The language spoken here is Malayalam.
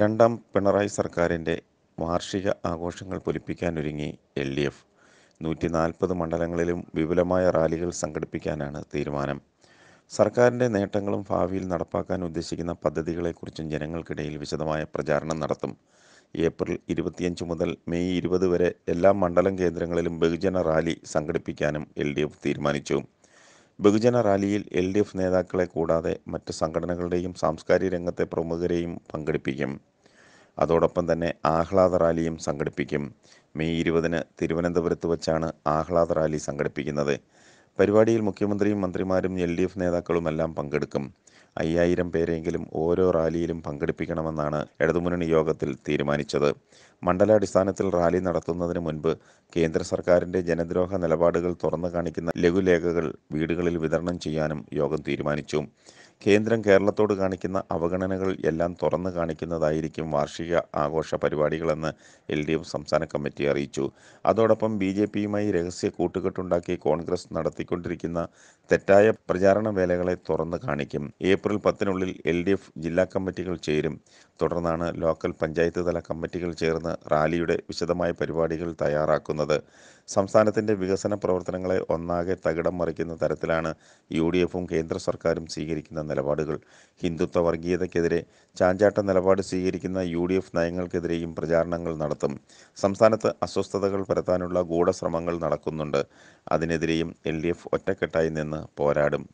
രണ്ടാം പിണറായി സർക്കാരിൻ്റെ വാർഷിക ആഘോഷങ്ങൾ പൊലിപ്പിക്കാനൊരുങ്ങി എൽ ഡി എഫ് നൂറ്റി നാൽപ്പത് മണ്ഡലങ്ങളിലും വിപുലമായ റാലികൾ സംഘടിപ്പിക്കാനാണ് തീരുമാനം സർക്കാരിൻ്റെ നേട്ടങ്ങളും ഭാവിയിൽ നടപ്പാക്കാൻ ഉദ്ദേശിക്കുന്ന പദ്ധതികളെക്കുറിച്ചും ജനങ്ങൾക്കിടയിൽ വിശദമായ പ്രചാരണം നടത്തും ഏപ്രിൽ ഇരുപത്തിയഞ്ച് മുതൽ മെയ് ഇരുപത് വരെ എല്ലാ മണ്ഡലം കേന്ദ്രങ്ങളിലും ബഹുജന റാലി സംഘടിപ്പിക്കാനും എൽ തീരുമാനിച്ചു ബഹുജന റാലിയിൽ എൽ ഡി എഫ് നേതാക്കളെ കൂടാതെ മറ്റ് സംഘടനകളുടെയും സാംസ്കാരിക രംഗത്തെ പ്രമുഖരെയും പങ്കെടുപ്പിക്കും അതോടൊപ്പം തന്നെ ആഹ്ലാദ റാലിയും സംഘടിപ്പിക്കും മെയ് ഇരുപതിന് തിരുവനന്തപുരത്ത് വച്ചാണ് ആഹ്ലാദ റാലി സംഘടിപ്പിക്കുന്നത് പരിപാടിയിൽ മുഖ്യമന്ത്രിയും മന്ത്രിമാരും എൽ ഡി എഫ് നേതാക്കളുമെല്ലാം പങ്കെടുക്കും അയ്യായിരം പേരെങ്കിലും ഓരോ റാലിയിലും പങ്കെടുപ്പിക്കണമെന്നാണ് ഇടതുമുന്നണി യോഗത്തിൽ തീരുമാനിച്ചത് മണ്ഡലാടിസ്ഥാനത്തിൽ റാലി നടത്തുന്നതിന് മുൻപ് കേന്ദ്ര സർക്കാരിന്റെ ജനദ്രോഹ നിലപാടുകൾ തുറന്നു കാണിക്കുന്ന ലഘുലേഖകൾ വീടുകളിൽ വിതരണം ചെയ്യാനും യോഗം തീരുമാനിച്ചു കേന്ദ്രം കേരളത്തോട് കാണിക്കുന്ന അവഗണനകൾ എല്ലാം തുറന്നു കാണിക്കുന്നതായിരിക്കും വാർഷിക ആഘോഷ പരിപാടികളെന്ന് എൽ ഡി എഫ് സംസ്ഥാന കമ്മിറ്റി അറിയിച്ചു അതോടൊപ്പം ബി ജെ പിയുമായി രഹസ്യ കൂട്ടുകെട്ടുണ്ടാക്കി കോൺഗ്രസ് നടത്തിക്കൊണ്ടിരിക്കുന്ന തെറ്റായ പ്രചാരണ വേലകളെ തുറന്നു കാണിക്കും ഏപ്രിൽ പത്തിനുള്ളിൽ എൽ ഡി എഫ് ജില്ലാ കമ്മിറ്റികൾ ചേരും തുടർന്നാണ് ലോക്കൽ പഞ്ചായത്ത് തല കമ്മിറ്റികൾ ചേർന്ന് റാലിയുടെ വിശദമായ പരിപാടികൾ തയ്യാറാക്കുന്നത് സംസ്ഥാനത്തിൻ്റെ വികസന പ്രവർത്തനങ്ങളെ ഒന്നാകെ തകിടം മറിക്കുന്ന തരത്തിലാണ് യു ഡി എഫും കേന്ദ്ര സർക്കാരും സ്വീകരിക്കുന്ന നിലപാടുകൾ ഹിന്ദുത്വ വർഗീയതയ്ക്കെതിരെ ചാഞ്ചാട്ട നിലപാട് സ്വീകരിക്കുന്ന യു ഡി എഫ് നയങ്ങൾക്കെതിരെയും പ്രചാരണങ്ങൾ നടത്തും സംസ്ഥാനത്ത് അസ്വസ്ഥതകൾ പരത്താനുള്ള ഗൂഢശ്രമങ്ങൾ നടക്കുന്നുണ്ട് അതിനെതിരെയും എൽ ഡി എഫ് ഒറ്റക്കെട്ടായി നിന്ന് പോരാടും